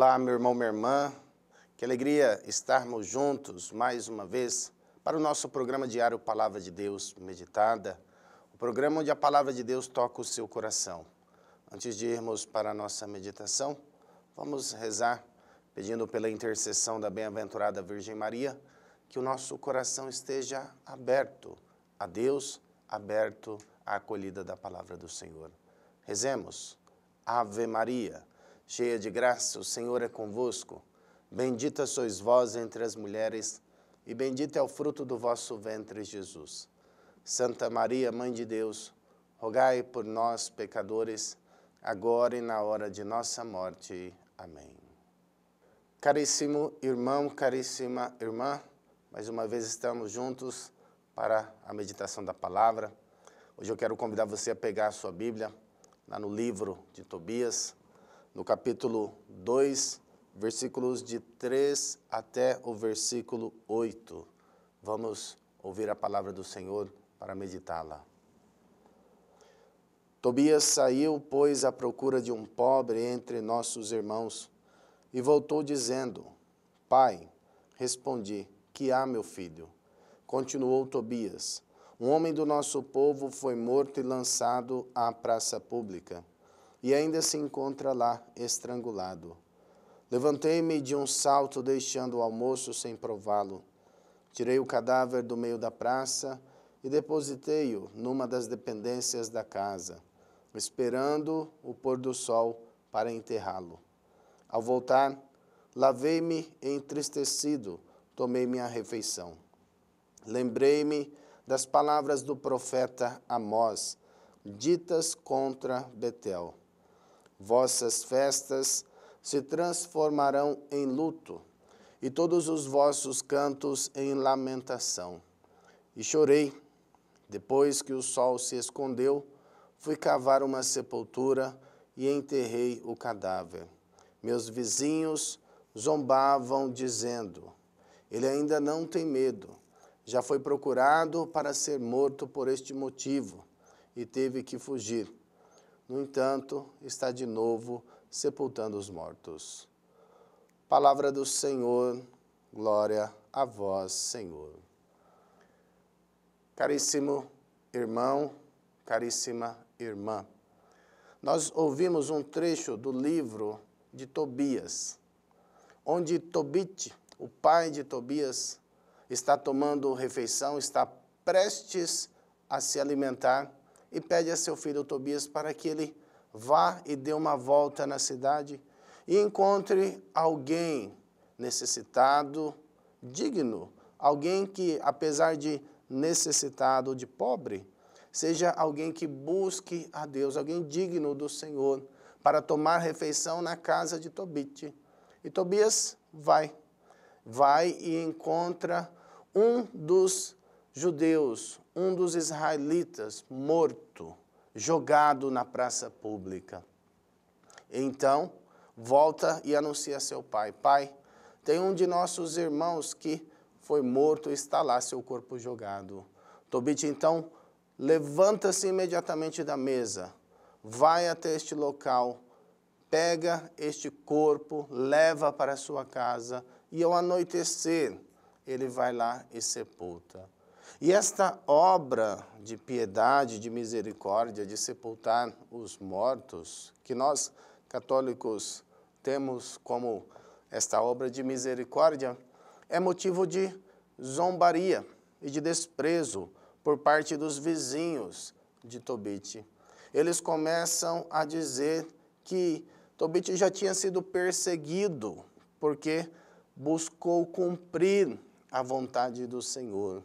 Olá, meu irmão, minha irmã. Que alegria estarmos juntos mais uma vez para o nosso programa diário Palavra de Deus Meditada, o programa onde a palavra de Deus toca o seu coração. Antes de irmos para a nossa meditação, vamos rezar pedindo pela intercessão da bem-aventurada Virgem Maria que o nosso coração esteja aberto a Deus, aberto à acolhida da palavra do Senhor. Rezemos. Ave Maria cheia de graça, o Senhor é convosco. Bendita sois vós entre as mulheres, e bendito é o fruto do vosso ventre, Jesus. Santa Maria, Mãe de Deus, rogai por nós, pecadores, agora e na hora de nossa morte. Amém. Caríssimo irmão, caríssima irmã, mais uma vez estamos juntos para a meditação da palavra. Hoje eu quero convidar você a pegar a sua Bíblia, lá no livro de Tobias, no capítulo 2, versículos de 3 até o versículo 8. Vamos ouvir a palavra do Senhor para meditá-la. Tobias saiu, pois, à procura de um pobre entre nossos irmãos e voltou dizendo: Pai, respondi, que há, meu filho? Continuou Tobias: Um homem do nosso povo foi morto e lançado à praça pública e ainda se encontra lá estrangulado. Levantei-me de um salto, deixando o almoço sem prová-lo. Tirei o cadáver do meio da praça e depositei-o numa das dependências da casa, esperando o pôr do sol para enterrá-lo. Ao voltar, lavei-me entristecido, tomei minha refeição. Lembrei-me das palavras do profeta Amós, ditas contra Betel. Vossas festas se transformarão em luto, e todos os vossos cantos em lamentação. E chorei. Depois que o sol se escondeu, fui cavar uma sepultura e enterrei o cadáver. Meus vizinhos zombavam, dizendo: Ele ainda não tem medo. Já foi procurado para ser morto por este motivo e teve que fugir no entanto, está de novo sepultando os mortos. Palavra do Senhor, glória a vós, Senhor. Caríssimo irmão, caríssima irmã, nós ouvimos um trecho do livro de Tobias, onde Tobit, o pai de Tobias, está tomando refeição, está prestes a se alimentar e pede a seu filho Tobias para que ele vá e dê uma volta na cidade e encontre alguém necessitado, digno, alguém que, apesar de necessitado, de pobre, seja alguém que busque a Deus, alguém digno do Senhor, para tomar refeição na casa de Tobit. E Tobias vai, vai e encontra um dos judeus, um dos israelitas morto, jogado na praça pública. Então, volta e anuncia a seu pai: Pai, tem um de nossos irmãos que foi morto e está lá seu corpo jogado. Tobit então levanta-se imediatamente da mesa, vai até este local, pega este corpo, leva para sua casa e ao anoitecer ele vai lá e sepulta. E esta obra de piedade, de misericórdia, de sepultar os mortos, que nós católicos temos como esta obra de misericórdia, é motivo de zombaria e de desprezo por parte dos vizinhos de Tobit. Eles começam a dizer que Tobit já tinha sido perseguido porque buscou cumprir a vontade do Senhor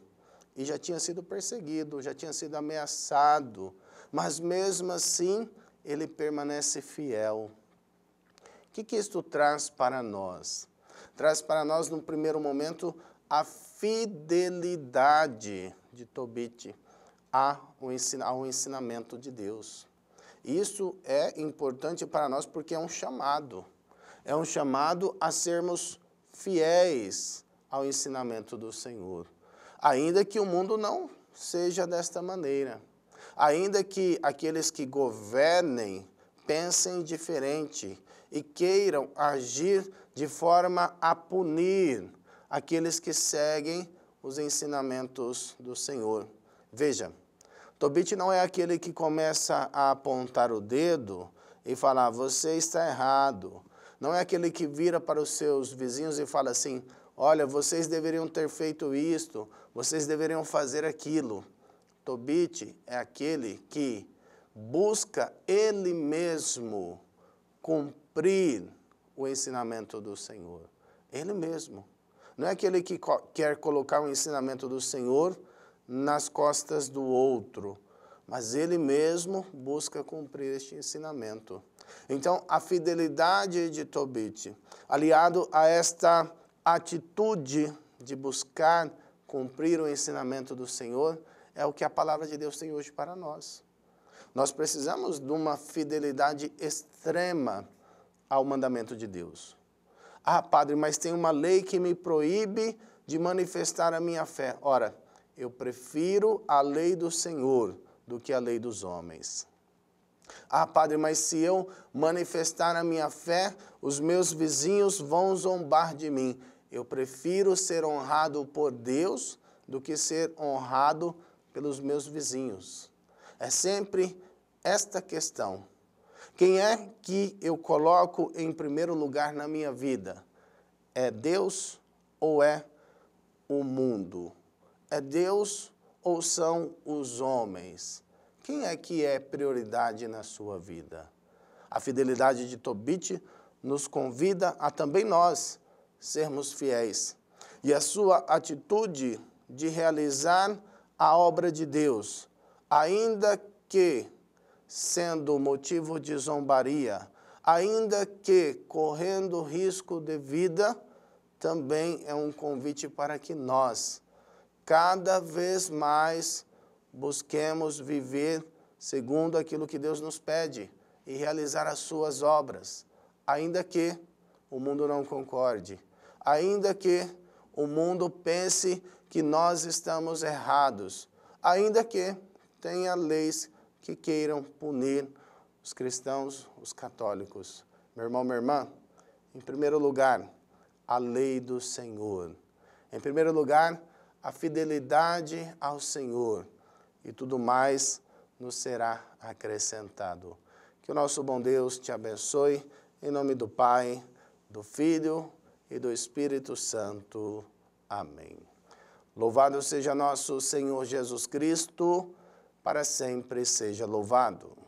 e já tinha sido perseguido, já tinha sido ameaçado, mas mesmo assim ele permanece fiel. O que, que isto traz para nós? Traz para nós, num primeiro momento, a fidelidade de Tobit ao ensinamento de Deus. Isso é importante para nós porque é um chamado. É um chamado a sermos fiéis ao ensinamento do Senhor ainda que o mundo não seja desta maneira, ainda que aqueles que governem pensem diferente e queiram agir de forma a punir aqueles que seguem os ensinamentos do Senhor. Veja, Tobit não é aquele que começa a apontar o dedo e falar, você está errado. Não é aquele que vira para os seus vizinhos e fala assim, Olha, vocês deveriam ter feito isto, vocês deveriam fazer aquilo. Tobit é aquele que busca ele mesmo cumprir o ensinamento do Senhor. Ele mesmo. Não é aquele que quer colocar o ensinamento do Senhor nas costas do outro, mas ele mesmo busca cumprir este ensinamento. Então, a fidelidade de Tobit, aliado a esta a atitude de buscar cumprir o ensinamento do Senhor é o que a palavra de Deus tem hoje para nós. Nós precisamos de uma fidelidade extrema ao mandamento de Deus. Ah, padre, mas tem uma lei que me proíbe de manifestar a minha fé. Ora, eu prefiro a lei do Senhor do que a lei dos homens. Ah, padre, mas se eu manifestar a minha fé, os meus vizinhos vão zombar de mim. Eu prefiro ser honrado por Deus do que ser honrado pelos meus vizinhos. É sempre esta questão. Quem é que eu coloco em primeiro lugar na minha vida? É Deus ou é o mundo? É Deus ou são os homens? Quem é que é prioridade na sua vida? A fidelidade de Tobit nos convida a também nós sermos fiéis. E a sua atitude de realizar a obra de Deus, ainda que sendo motivo de zombaria, ainda que correndo risco de vida, também é um convite para que nós, cada vez mais, busquemos viver segundo aquilo que Deus nos pede e realizar as suas obras, ainda que o mundo não concorde ainda que o mundo pense que nós estamos errados, ainda que tenha leis que queiram punir os cristãos, os católicos. Meu irmão, minha irmã, em primeiro lugar, a lei do Senhor. Em primeiro lugar, a fidelidade ao Senhor. E tudo mais nos será acrescentado. Que o nosso bom Deus te abençoe, em nome do Pai, do Filho e do Espírito Santo. Amém. Louvado seja nosso Senhor Jesus Cristo, para sempre seja louvado.